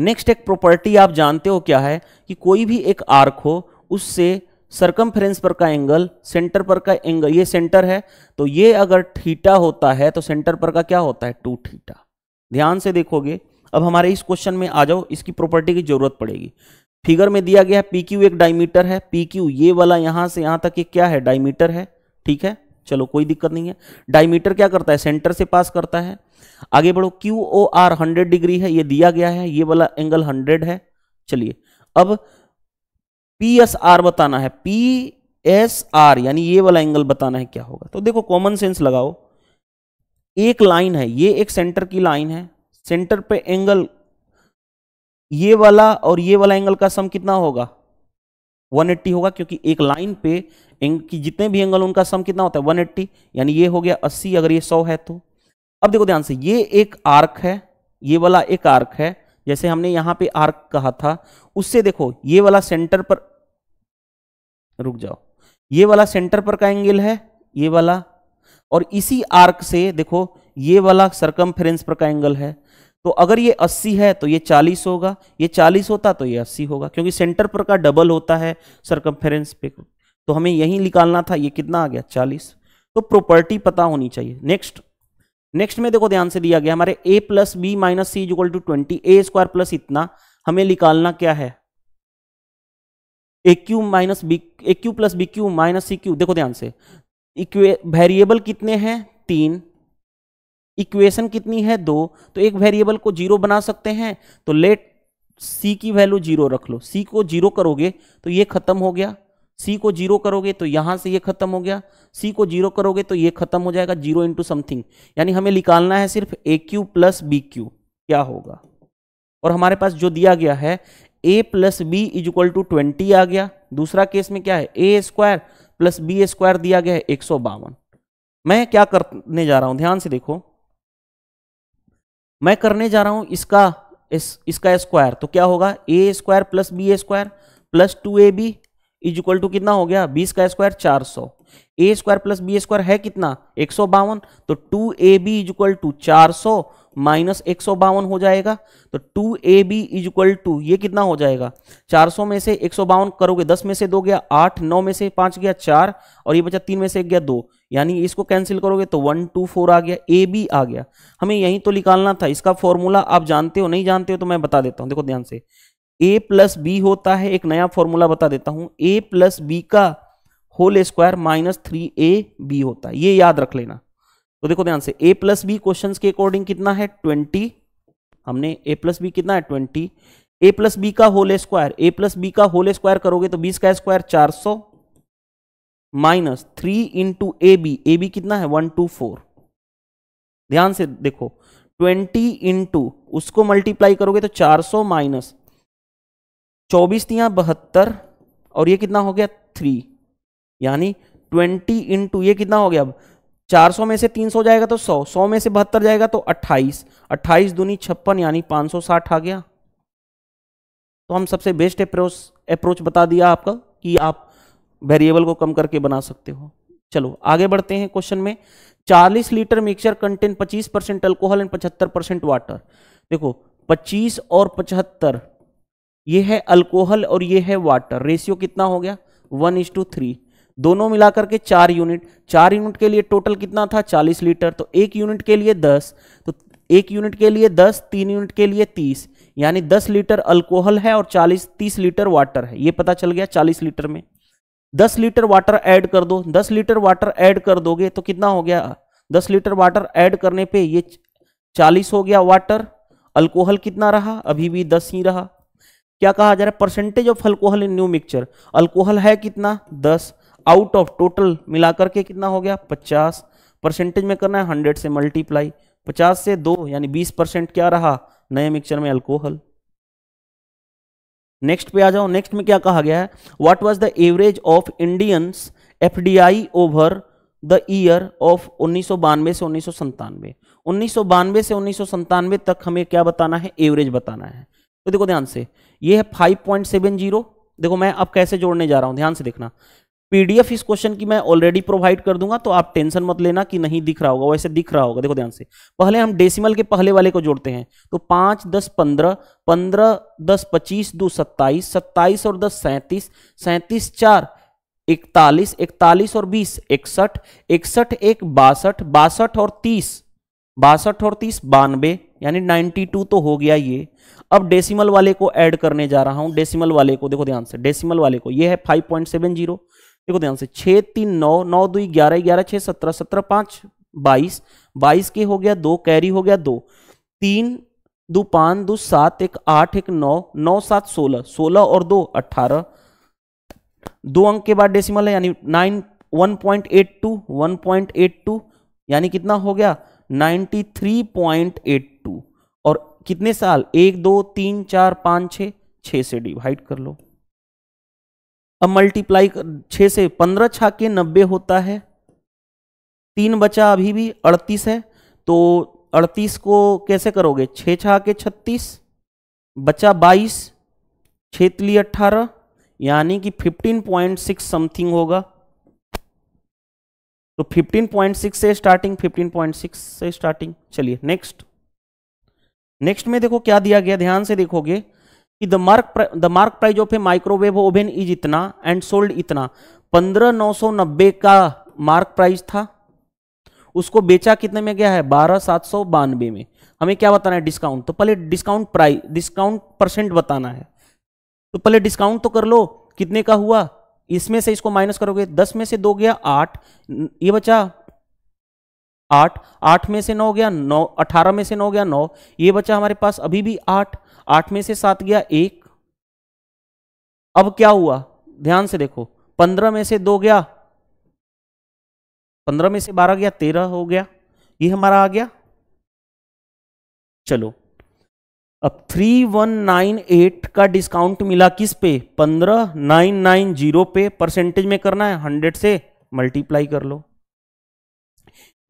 नेक्स्ट एक प्रॉपर्टी आप जानते हो क्या है कि कोई भी एक आर्क हो उससे सरकम पर का एंगल सेंटर पर का एंगल ये सेंटर है तो ये अगर थीटा होता है तो सेंटर पर का क्या होता है टू थीटा ध्यान से देखोगे अब हमारे इस क्वेश्चन में आ जाओ इसकी प्रॉपर्टी की जरूरत पड़ेगी फिगर में दिया गया है पी क्यू एक डायमीटर है पी क्यू ये वाला यहां से यहां तक ये क्या है डायमीटर है ठीक है चलो कोई दिक्कत नहीं है डायमीटर क्या करता है सेंटर से पास करता है आगे बढ़ो Q O R hundred degree है ये दिया गया है ये वाला एंगल हंड्रेड है चलिए अब पी एस आर बताना है पी एस आर यानी ये वाला एंगल बताना है क्या होगा तो देखो कॉमन सेंस लगाओ एक लाइन है ये एक सेंटर की लाइन है सेंटर पे एंगल ये वाला और ये वाला एंगल का सम कितना होगा 180 होगा क्योंकि एक लाइन पे की जितने भी एंगल उनका सम कितना होता है 180 यानी ये हो गया 80 अगर ये 100 है तो अब देखो ध्यान से ये एक आर्क है ये वाला एक आर्क है जैसे हमने यहां पे आर्क कहा था उससे देखो ये वाला सेंटर पर रुक जाओ ये वाला सेंटर पर का एंगल है ये वाला और इसी आर्क से देखो ये वाला सर्कम पर का एंगल है तो अगर ये 80 है तो ये 40 होगा ये 40 होता तो ये 80 होगा क्योंकि सेंटर पर का डबल होता है सरकमफेरेंस पे तो हमें यही निकालना था ये कितना आ गया 40 तो प्रॉपर्टी पता होनी चाहिए नेक्स्ट नेक्स्ट में देखो ध्यान से दिया गया हमारे A plus B minus C equal to twenty A square plus इतना हमें निकालना क्या है A Q minus B A Q plus B Q minus C Q देखो ध्यान से वेरिएबल कितने हैं तीन इक्वेशन कितनी है दो तो एक वेरिएबल को जीरो बना सकते हैं तो लेट सी की वैल्यू जीरो रख लो सी को जीरो करोगे तो ये खत्म हो गया सी को जीरो करोगे तो यहां से ये खत्म हो गया सी को जीरो करोगे तो ये खत्म हो जाएगा जीरो इंटू समथिंग यानी हमें निकालना है सिर्फ A Q plus B Q क्या होगा और हमारे पास जो दिया गया है A plus B is equal to twenty आ गया दूसरा केस में क्या है A square plus B square दिया गया है एक मैं क्या करने जा रहा हूं ध्यान से देखो मैं करने जा रहा हूं इसका इस, इसका स्क्वायर तो क्या होगा A square plus B square plus two A B is equal to कितना हो गया बीस का स्क्वायर चार सौ A square plus B square है कितना एक सौ बावन तो two A B is equal to चार सौ माइनस एक सौ बावन हो जाएगा तो two A B is equal to ये कितना हो जाएगा चार सौ में से एक सौ बावन करोगे दस में से दो गया आठ नौ में से पांच गया चार और ये बचा तीन में से एक गया दो यानी इसको कैंसिल करोगे तो वन टू फोर आ गया ए बी आ गया हमें यहीं तो निकालना था इसका फॉर्मूला आप जानते हो नहीं जानते हो तो मैं बता देता हूं देखो ध्यान से ए प्लस बी होता है एक नया फॉर्मूला बता देता हूँ ए प्लस बी का whole square minus three A B होता है ये याद रख लेना तो देखो ध्यान से ए प्लस बी क्वेश्चन के अकॉर्डिंग कितना है ट्वेंटी हमने ए प्लस बी कितना है ट्वेंटी ए प्लस बी का whole square A plus B का होल स्क्वायर करोगे तो बीस का स्क्वायर चार सौ minus three into A B A B कितना है वन टू फोर ध्यान से देखो ट्वेंटी इंटू उसको मल्टीप्लाई करोगे तो चार सौ माइनस चौबीस दिया बहत्तर और ये कितना हो गया थ्री यानी ट्वेंटी इंटू ये कितना हो गया अब चार सौ में से तीन सौ जाएगा तो सौ सौ में से बहत्तर जाएगा तो अट्ठाईस अट्ठाईस दूनी छप्पन यानी पाँच सौ साठ आ गया तो हम सबसे बेस्ट अप्रोच अप्रोच बता दिया आपका कि आप वेरिएबल को कम करके बना सकते हो चलो आगे बढ़ते हैं क्वेश्चन में 40 litre mixture contain 25 percent alcohol and 75 percent water देखो 25 और 75 ये है अल्कोहल और ये है वाटर रेशियो कितना हो गया वन इज टू थ्री दोनों मिलाकर के चार यूनिट चार यूनिट के लिए टोटल कितना था 40 लीटर तो एक यूनिट के लिए 10 तो एक यूनिट के लिए 10 तीन यूनिट के लिए 30 यानी 10 लीटर अल्कोहल है और 40 30 लीटर वाटर है ये पता चल गया 40 लीटर में दस लीटर वाटर ऐड कर दो दस लीटर वाटर ऐड कर दोगे तो कितना हो गया दस लीटर वाटर ऐड करने पे ये चालीस हो गया वाटर अल्कोहल कितना रहा अभी भी दस ही रहा क्या कहा जा रहा है percentage of alcohol in new mixture alcohol है कितना दस आउट ऑफ टोटल मिलाकर के कितना हो गया पचास परसेंटेज में करना है हंड्रेड से मल्टीप्लाई पचास से दो यानी बीस परसेंट क्या रहा नए मिक्सचर में अल्कोहल नेक्स्ट पे आ जाओ नेक्स्ट में क्या कहा गया है what was the average of Indians FDI over the year of उन्नीस से उन्नीस सौ से उन्नीस तक हमें क्या बताना है एवरेज बताना है तो देखो ध्यान से ये है 5.70 देखो मैं अब कैसे जोड़ने जा रहा हूं ध्यान से देखना पीडीएफ इस क्वेश्चन की मैं ऑलरेडी प्रोवाइड कर दूंगा तो आप टेंशन मत लेना कि नहीं दिख रहा होगा वैसे दिख रहा होगा देखो ध्यान से पहले हम डेसिमल के पहले वाले को जोड़ते हैं तो पांच दस पंद्रह पंद्रह दस पच्चीस दो सत्ताईस सत्ताईस और दस सैंतीस सैंतीस चार इकतालीस इकतालीस और बीस इकसठ इकसठ एक बासठ बासठ और तीस बासठ और तीस बानवे यानी टू तो हो गया ये अब डेसिमल वाले को ऐड करने जा रहा हूं डेसिमल वाले को देखो ध्यान से डेसिमल वाले को ये है फाइव पॉइंट सेवन जीरो देखो ध्यान से छः तीन नौ नौ दो ग्यारह ग्यारह छः सत्रह सत्रह पाँच बाईस बाईस के हो गया दो कैरी हो गया दो तीन दो पाँच दो सात एक आठ एक नौ नौ सात सोलह सोलह और दो अट्ठारह दो अंक के बाद डेसिमल है यानी nine one point eight two one point eight two यानी कितना हो गया ninety three point eight two और कितने साल एक दो तीन चार पाँच छः छः से डिवाइड कर लो अब मल्टीप्लाई छः से पंद्रह छा के नब्बे होता है तीन बचा अभी भी अड़तीस है तो अड़तीस को कैसे करोगे छः छा के छत्तीस बचा बाईस छेतली अट्ठारह यानी कि फिफ्टीन पॉइंट सिक्स समथिंग होगा तो फिफ्टीन पॉइंट सिक्स से स्टार्टिंग फिफ्टीन पॉइंट सिक्स से स्टार्टिंग चलिए नेक्स्ट नेक्स्ट में देखो क्या दिया गया ध्यान से देखोगे कि the mark the mark price of a microwave oven is इतना एंड सोल्ड इतना पंद्रह नौ सौ नब्बे का मार्क प्राइस था उसको बेचा कितने में गया है बारह सात सौ बानवे में हमें क्या बताना है डिस्काउंट तो पहले डिस्काउंट प्राइस डिस्काउंट परसेंट बताना है तो पहले डिस्काउंट तो कर लो कितने का हुआ इसमें से इसको माइनस करोगे दस में से दो गया आठ ये बचा आठ आठ में से नौ गया नौ अठारह में से नौ गया नौ ये बचा हमारे पास अभी भी आठ आठ में से सात गया एक अब क्या हुआ ध्यान से देखो पंद्रह में से दो गया पंद्रह में से बारह गया तेरह हो गया ये हमारा आ गया चलो अब थ्री वन नाइन एट का डिस्काउंट मिला किस पे पंद्रह नाइन नाइन जीरो पे परसेंटेज में करना है हंड्रेड से मल्टीप्लाई कर लो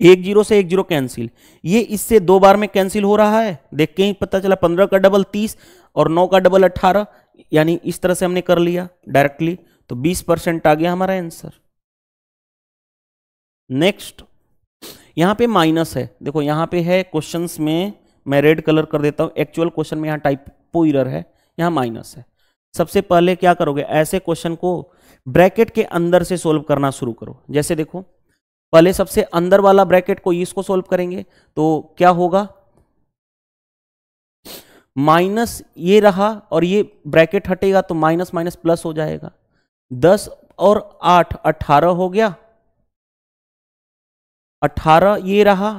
एक जीरो से एक जीरो कैंसिल ये इससे दो बार में कैंसिल हो रहा है देख के ही पता चला पंद्रह का डबल तीस और नौ का डबल अट्ठारह यानी इस तरह से हमने कर लिया डायरेक्टली तो बीस परसेंट आ गया हमारा आंसर नेक्स्ट यहां पे माइनस है देखो यहां पे है क्वेश्चंस में मैं रेड कलर कर देता हूं एक्चुअल क्वेश्चन में यहां टाइप इरर है यहां माइनस है सबसे पहले क्या करोगे ऐसे क्वेश्चन को ब्रैकेट के अंदर से सोल्व करना शुरू करो जैसे देखो पहले सबसे अंदर वाला ब्रैकेट को इसको सोल्व करेंगे तो क्या होगा माइनस ये रहा और ये ब्रैकेट हटेगा तो माइनस माइनस प्लस हो जाएगा दस और आठ अठारह हो गया अठारह ये रहा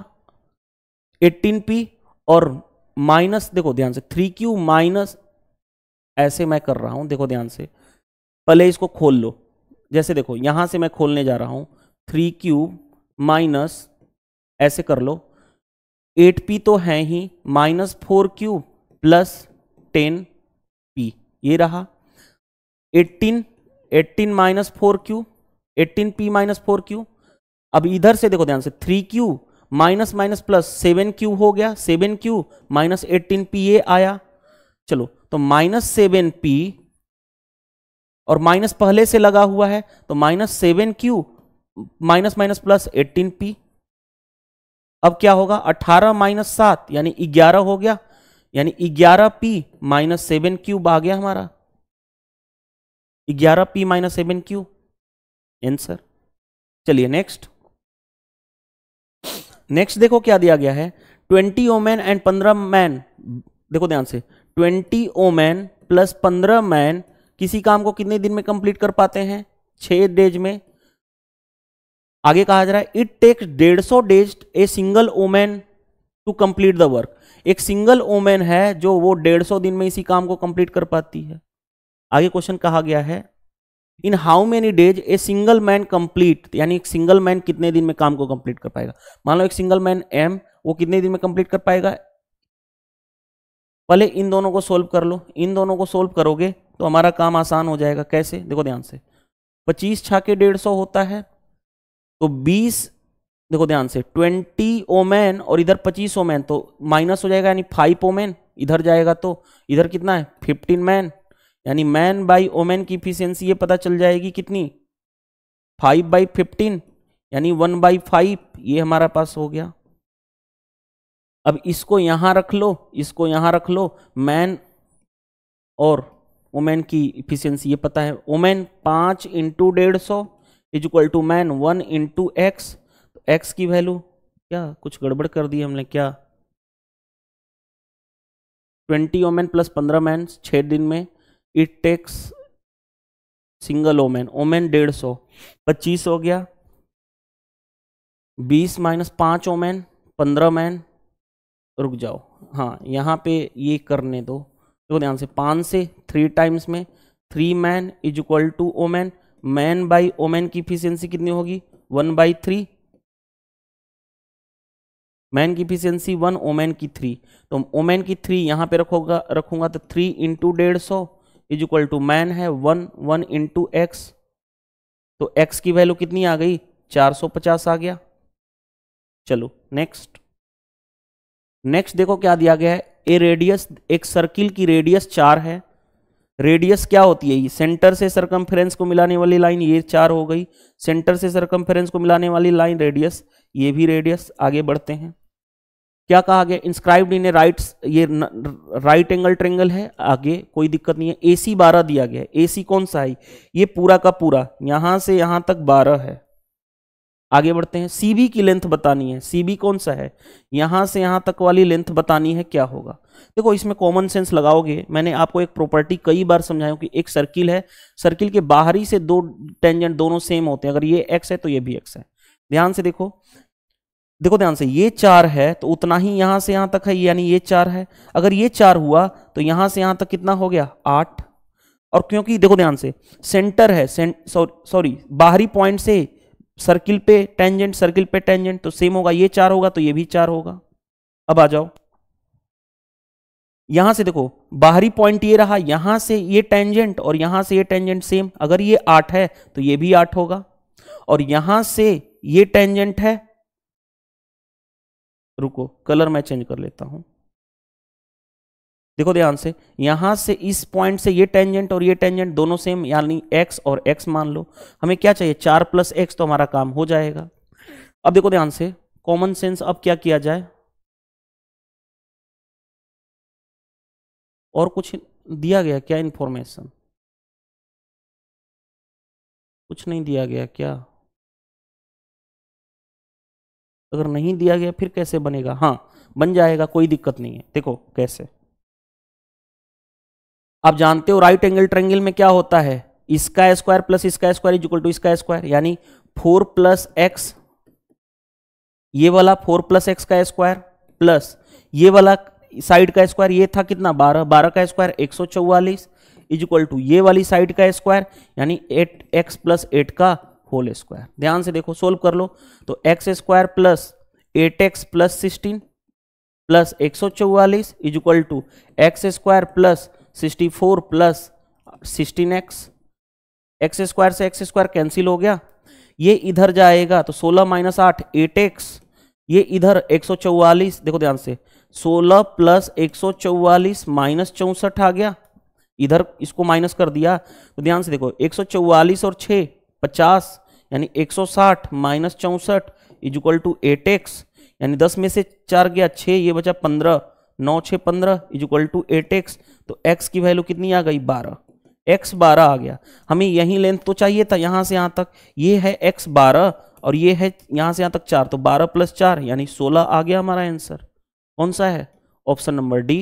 एट्टीन पी और माइनस देखो ध्यान से थ्री क्यू माइनस ऐसे मैं कर रहा हूं देखो ध्यान से पहले इसको खोल लो जैसे देखो यहां से मैं खोलने जा रहा हूं थ्री क्यूब माइनस ऐसे कर लो एट पी तो है ही minus four cube plus ten P ये रहा eighteen eighteen minus four Q eighteen P minus four Q अब इधर से देखो ध्यान से three Q minus minus plus seven Q हो गया seven Q minus eighteen P ये आया चलो तो माइनस सेवन पी और माइनस पहले से लगा हुआ है तो minus seven Q minus minus plus eighteen P अब क्या होगा अठारह माइनस सात यानी ग्यारह हो गया यानी ग्यारह पी माइनस सेवन क्यूब आ गया हमारा ग्यारह P minus seven Q answer चलिए नेक्स्ट नेक्स्ट देखो क्या दिया गया है ट्वेंटी ओमेन एंड पंद्रह मैन देखो ध्यान से ट्वेंटी ओमैन प्लस पंद्रह मैन किसी काम को कितने दिन में कंप्लीट कर पाते हैं छह डेज में आगे कहा जा रहा है इट टेक्स डेढ़ सौ days a single women to complete the work एक सिंगल ओमेन है जो वो डेढ़ सौ दिन में इसी काम को कंप्लीट कर पाती है आगे क्वेश्चन कहा गया है in how many days a single man complete यानी एक सिंगल मैन कितने दिन में काम को कंप्लीट कर पाएगा मान लो एक सिंगल मैन एम वो कितने दिन में कंप्लीट कर पाएगा पहले इन दोनों को सोल्व कर लो इन दोनों को सोल्व करोगे तो हमारा काम आसान हो जाएगा कैसे देखो ध्यान से पच्चीस छाके डेढ़ सौ होता है तो 20 देखो ध्यान से 20 ओमैन और इधर 25 ओमैन तो माइनस हो जाएगा यानी फाइव ओमैन इधर जाएगा तो इधर कितना है 15 मैन यानी मैन बाई ओमैन की इफिशियंसी ये पता चल जाएगी कितनी फाइव बाई फिफ्टीन यानी वन बाई फाइव ये हमारा पास हो गया अब इसको यहां रख लो इसको यहां रख लो मैन और ओमेन की इफिशियंसी ये पता है ओमेन पांच इंटू डेढ़ सौ is equal to man one into x तो एक्स की वैल्यू क्या कुछ गड़बड़ कर दी हमने क्या ट्वेंटी ओमेन प्लस पंद्रह मैन छः दिन में it takes single women women डेढ़ सौ पच्चीस हो गया बीस माइनस पाँच ओमेन पंद्रह मैन रुक जाओ हाँ यहाँ पे ये करने दो देखो ध्यान से पाँच से थ्री टाइम्स में three man is equal to women man by women की इफिशियंसी कितनी होगी वन बाई थ्री मैन की इफिशियंसी वन ओमेन की थ्री तो ओमेन की थ्री यहां पे रखोगा रखूंगा तो थ्री इंटू डेढ़ सौ इज इक्वल टू मैन है वन वन इंटू एक्स तो एक्स की वैल्यू कितनी आ गई चार सौ पचास आ गया चलो नेक्स्ट नेक्स्ट देखो क्या दिया गया है ए रेडियस एक सर्किल की रेडियस चार है रेडियस क्या होती है ये सेंटर से सरकमफ्रेंस को मिलाने वाली लाइन ये चार हो गई सेंटर से सरकमफ्रेंस को मिलाने वाली लाइन रेडियस ये भी रेडियस आगे बढ़ते हैं क्या कहा गया इंस्क्राइब्ड इन ए राइट ये राइट एंगल ट्रेंगल है आगे कोई दिक्कत नहीं है ए सी बारह दिया गया ए सी कौन सा है ये पूरा का पूरा यहां से यहाँ तक बारह है आगे बढ़ते हैं सी बी की लेंथ बतानी है सी बी कौन सा है यहां से यहां तक वाली लेंथ बतानी है क्या होगा देखो इसमें कॉमन सेंस लगाओगे मैंने आपको एक प्रॉपर्टी कई बार समझाया कि एक सर्किल है सर्किल के बाहरी से दो टेंजेंट दोनों सेम होते हैं अगर ये एक्स है तो ये भी एक्स है ध्यान से देखो देखो ध्यान से ये चार है तो उतना ही यहां से यहां तक है यानी ये चार है अगर ये चार हुआ तो यहां से यहां तक कितना हो गया आठ और क्योंकि देखो ध्यान से सेंटर है सॉरी सौर, बाहरी पॉइंट से सर्किल पे टेंजेंट सर्किल पे टेंजेंट तो सेम होगा ये चार होगा तो ये भी चार होगा अब आ जाओ यहां से देखो बाहरी पॉइंट ये रहा यहां से ये टेंजेंट और यहां से ये टेंजेंट सेम अगर ये आठ है तो ये भी आठ होगा और यहां से ये टेंजेंट है रुको कलर मैं चेंज कर लेता हूं देखो ध्यान से यहां से इस पॉइंट से ये टेंजेंट और ये टेंजेंट दोनों सेम यानी एक्स और एक्स मान लो हमें क्या चाहिए चार प्लस एक्स तो हमारा काम हो जाएगा अब देखो ध्यान से कॉमन सेंस अब क्या किया जाए और कुछ दिया गया क्या इन्फॉर्मेशन कुछ नहीं दिया गया क्या अगर नहीं दिया गया फिर कैसे बनेगा हाँ बन जाएगा कोई दिक्कत नहीं है देखो कैसे आप जानते हो राइट एंगल ट्रेंगल में क्या होता है इसका स्क्वायर प्लस इसका स्क्वायर इज इक्वल टू इसका स्क्वायर यानी फोर प्लस एक्स ये वाला फोर प्लस एक्स का स्क्वायर प्लस ये वाला साइड का स्क्वायर ये था कितना बारह बारह का स्क्वायर एक सौ चौवालीस इज इक्वल टू ये वाली साइड का स्क्वायर यानी एट एक्स प्लस एट का होल स्क्वायर ध्यान से देखो सोल्व कर लो तो x square plus eight x plus sixteen plus एक सौ चौवालीस is equal to x square plus sixty four plus sixteen x x square से एक्स स्क्वायर कैंसिल हो गया ये इधर जाएगा तो सोलह माइनस आठ एट एक्स ये इधर एक सौ चौवालीस देखो ध्यान से सोलह प्लस एक सौ चौवालीस माइनस चौंसठ आ गया इधर इसको माइनस कर दिया तो ध्यान से देखो एक सौ चौवालीस और छः पचास यानी एक सौ साठ माइनस चौंसठ is equal to eight x यानी दस में से चार गया छः ये बचा पंद्रह नौ छः पंद्रह is equal to eight x तो एक्स की वैल्यू कितनी आ गई बारह एक्स बारह आ गया हमें यही लेंथ तो चाहिए था यहाँ से यहाँ तक ये है एक्स बारह और ये है यहाँ से यहाँ तक चार तो बारह प्लस चार यानी सोलह आ गया हमारा आंसर कौन सा है option number D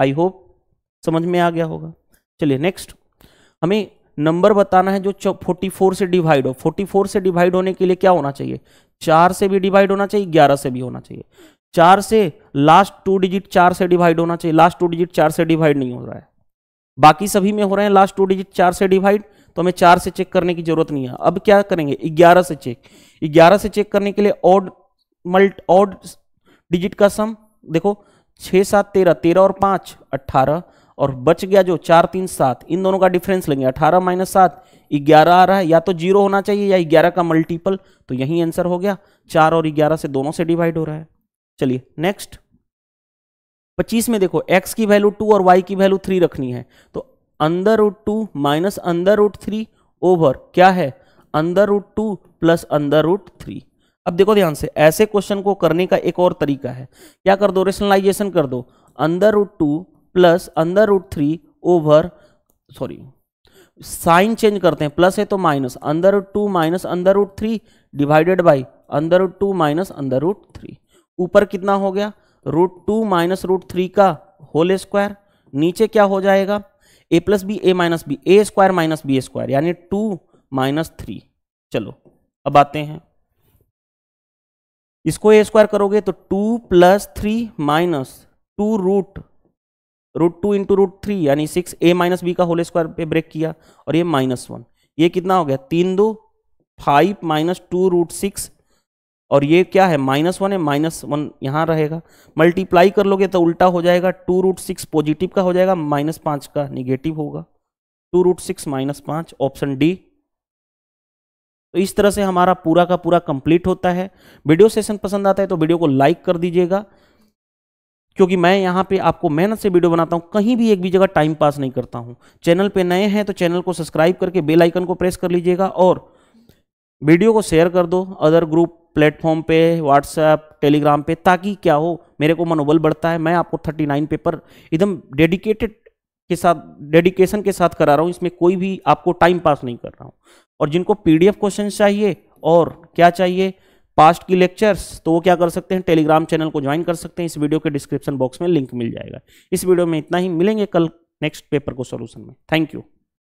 I hope समझ में आ गया होगा चलिए नेक्स्ट हमें नंबर बताना है जो 44 से डिवाइड हो 44 से डिवाइड होने के लिए क्या होना चाहिए चार से भी डिवाइड होना चाहिए ग्यारह से भी होना चाहिए चार से लास्ट टू डिजिट चार से डिवाइड होना चाहिए लास्ट टू डिजिट चार से डिवाइड नहीं हो रहा है बाकी सभी में हो रहे हैं लास्ट टू डिजिट चार से डिवाइड तो हमें चार से चेक करने की जरूरत नहीं है अब क्या करेंगे ग्यारह से चेक ग्यारह से चेक करने के लिए ऑड मल्ट ऑड डिजिट का सम देखो छः सात तेरह तेरह और पाँच अट्ठारह और बच गया जो चार तीन सात इन दोनों का डिफरेंस लेंगे अठारह माइनस सात ग्यारह आ रहा है या तो जीरो होना चाहिए या ग्यारह का मल्टीपल तो यही आंसर हो गया चार और ग्यारह से दोनों से डिवाइड हो रहा है चलिए नेक्स्ट पच्चीस में देखो एक्स की वैल्यू टू और वाई की वैल्यू थ्री रखनी है तो अंदर रूट टू माइनस अंदर रूट थ्री ओवर क्या है अंदर रूट टू प्लस अंदर रूट थ्री अब देखो ध्यान से ऐसे क्वेश्चन को करने का एक और तरीका है क्या कर दो रेशनलाइजेशन कर दो अंदर रूट टू प्लस अंदर root three over sorry sign change करते हैं प्लस है तो माइनस अंदर रूट टू माइनस अंदर रूट थ्री डिवाइडेड बाई अंदर रूट टू माइनस अंदर रूट थ्री ऊपर कितना हो गया root two minus root three का होल स्क्वायर नीचे क्या हो जाएगा A plus B A minus B A square minus B square यानी टू माइनस थ्री चलो अब आते हैं इसको ए स्क्वायर करोगे तो two plus three minus two root root two into root three यानी सिक्स ए माइनस बी का होल स्क्वायर पे ब्रेक किया और ये माइनस वन ये कितना हो गया तीन दो five minus two root six और ये क्या है माइनस वन है माइनस वन यहाँ रहेगा मल्टीप्लाई कर लोगे तो उल्टा हो जाएगा टू रूट सिक्स पॉजिटिव का हो जाएगा माइनस पाँच का निगेटिव होगा टू रूट सिक्स माइनस पाँच ऑप्शन डी तो इस तरह से हमारा पूरा का पूरा कंप्लीट होता है वीडियो सेशन पसंद आता है तो वीडियो को लाइक कर दीजिएगा क्योंकि मैं यहाँ पे आपको मेहनत से वीडियो बनाता हूँ कहीं भी एक भी जगह टाइम पास नहीं करता हूँ चैनल पे नए हैं तो चैनल को सब्सक्राइब करके बेल आइकन को प्रेस कर लीजिएगा और वीडियो को शेयर कर दो अदर ग्रुप प्लेटफॉर्म पे व्हाट्सएप टेलीग्राम पे ताकि क्या हो मेरे को मनोबल बढ़ता है मैं आपको 39 पेपर एकदम डेडिकेटेड के साथ डेडिकेशन के साथ करा रहा हूँ इसमें कोई भी आपको टाइम पास नहीं कर रहा हूँ और जिनको पीडीएफ क्वेश्चन चाहिए और क्या चाहिए पास्ट की लेक्चर्स तो वो क्या कर सकते हैं टेलीग्राम चैनल को ज्वाइन कर सकते हैं इस वीडियो के डिस्क्रिप्शन बॉक्स में लिंक मिल जाएगा इस वीडियो में इतना ही मिलेंगे कल नेक्स्ट पेपर को सोल्यूशन में थैंक यू